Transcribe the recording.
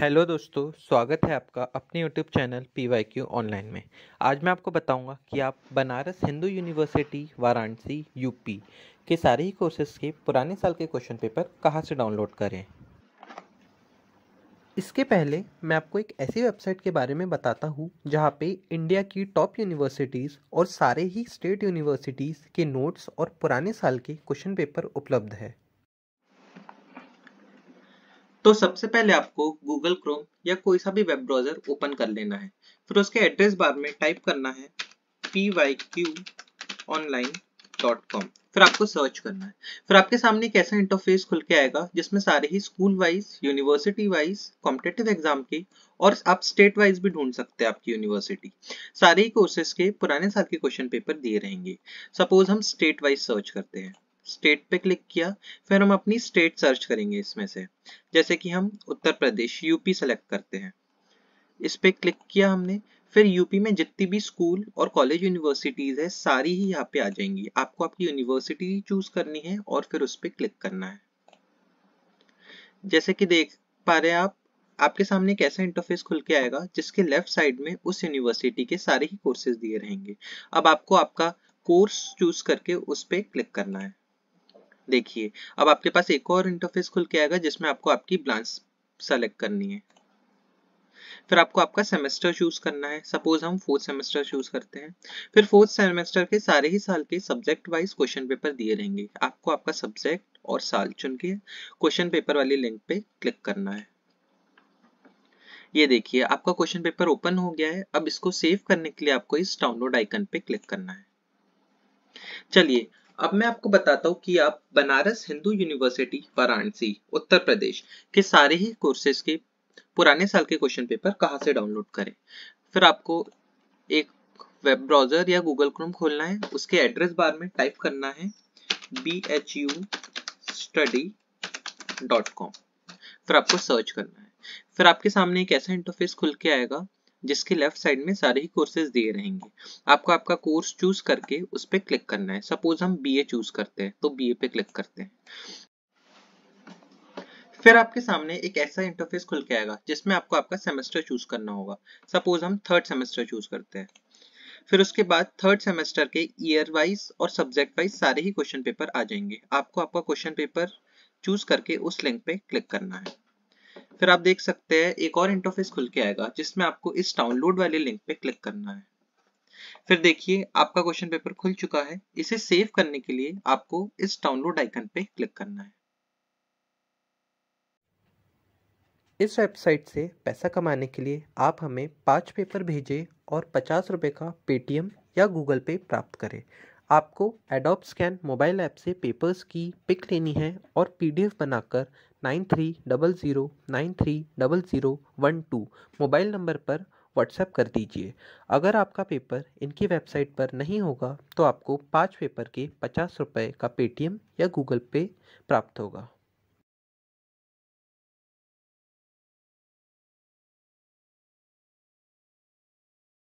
hello दोस्तों स्वागत है आपका अपने YouTube channel P Y Q online में आज मैं आपको बताऊंगा कि आप बनारस हिंदू यूनिवर्सिटी वाराणसी यूपी के सारे ही कोर्सेज के पुराने साल के क्वेश्चन पेपर कहाँ से डाउनलोड करें इसके पहले मैं आपको एक ऐसी वेबसाइट के बारे में बताता हूँ जहाँ पे इंडिया की टॉप यूनिवर्सिटीज़ और सारे ही स्टेट यूनिवर्सिटीज़ के नोट्स और पुराने साल के क्वेश्चन पेपर उपलब्ध है तो सबसे पहले आपको गूगल क्रोम या कोई सा भी वेब ब्राउजर ओपन कर लेना है फिर उसके एड्रेस बार में टाइप करना है पी फिर आपको सर्च करना है फिर आपके सामने एक ऐसा इंटरफेस खुल के आएगा जिसमें सारे ही school wise university wise competitive exam के और आप स्टेट वाइज भी ढूंढ सकते हैं आपकी यूनिवर्सिटी सारे ही कोर्सेज के पुराने साल के क्वेश्चन पेपर दिए रहेंगे सपोज हम स्टेट वाइज सर्च करते हैं स्टेट पे क्लिक किया फिर हम अपनी स्टेट सर्च करेंगे इसमें से जैसे कि हम उत्तर प्रदेश यूपी सेलेक्ट करते हैं इस पे क्लिक किया हमने फिर यूपी में जितनी भी स्कूल और कॉलेज यूनिवर्सिटीज है सारी ही यहाँ पे आ जाएंगी आपको आपकी यूनिवर्सिटी चूज करनी है और फिर उस पर क्लिक करना है जैसे कि देख पा रहे आप आपके सामने एक ऐसा इंटरफेस खुल के आएगा जिसके लेफ्ट साइड में उस यूनिवर्सिटी के सारे ही कोर्सेज दिए रहेंगे अब आपको आपका कोर्स चूज करके उस पर क्लिक करना है देखिए अब आपके पास एक और इंटरफेस खुल के आएगा जिसमें आपको आपकी ब्रांच सेलेक्ट करनी है फिर आपको आपका सेमेस्टर चूज करना है सपोज हम फोर्थ सेमेस्टर चूज करते हैं फिर फोर्थ सेमेस्टर के सारे ही साल के सब्जेक्ट वाइज क्वेश्चन पेपर दिए रहेंगे आपको आपका सब्जेक्ट और साल चुन के क्वेश्चन पेपर वाली लिंक पे क्लिक करना है ये देखिए आपका क्वेश्चन पेपर ओपन हो गया है अब इसको सेव करने के लिए आपको इस डाउनलोड आइकन पे क्लिक करना है चलिए अब मैं आपको बताता हूँ कि आप बनारस हिंदू यूनिवर्सिटी वाराणसी उत्तर प्रदेश के सारे ही कोर्सेज के पुराने साल के क्वेश्चन पेपर कहाँ से डाउनलोड करें फिर आपको एक वेब ब्राउजर या गूगल क्रोम खोलना है उसके एड्रेस बार में टाइप करना है B H U study dot com फिर आपको सर्च करना है फिर आपके सामने एक ऐसा इंटरफेस खुल के आएगा जिसके लेफ्ट साइड में सारे ही कोर्सेज दिए रहेंगे आपको आपका कोर्स चूज करके उस पर क्लिक करना है सपोज हम बीए चूज करते हैं तो बीए पे क्लिक करते हैं फिर आपके सामने एक ऐसा इंटरफेस खुल के आएगा जिसमें आपको आपका सेमेस्टर चूज करना होगा सपोज हम थर्ड सेमेस्टर चूज करते हैं फिर उसके बाद थर्ड सेमेस्टर के ईयर वाइज और सब्जेक्ट वाइज सारे ही क्वेश्चन पेपर आ जाएंगे आपको आपका क्वेश्चन पेपर चूज करके उस लिंक पे क्लिक करना है फिर आप देख सकते हैं एक और इंटरफेस खुल के आएगा जिसमें आपको इस डाउनलोड वाले लिंक पे क्लिक करना है फिर देखिए आपका क्वेश्चन पेपर खुल चुका है इसे सेव करने के लिए आपको इस डाउनलोड आइकन पे क्लिक करना है इस वेबसाइट से पैसा कमाने के लिए आप हमें पांच पेपर भेजें और पचास रुपये का पेटीएम या गूगल पे प्राप्त करें आपको एडोप स्कैन मोबाइल ऐप से पेपर्स की पिक लेनी है और पीडीएफ बनाकर nine three double zero nine three double zero one two mobile number पर व्हाट्सएप कर दीजिए अगर आपका पेपर इनकी वेबसाइट पर नहीं होगा तो आपको पाँच पेपर के पचास रुपये का पेटीएम या गूगल पे प्राप्त होगा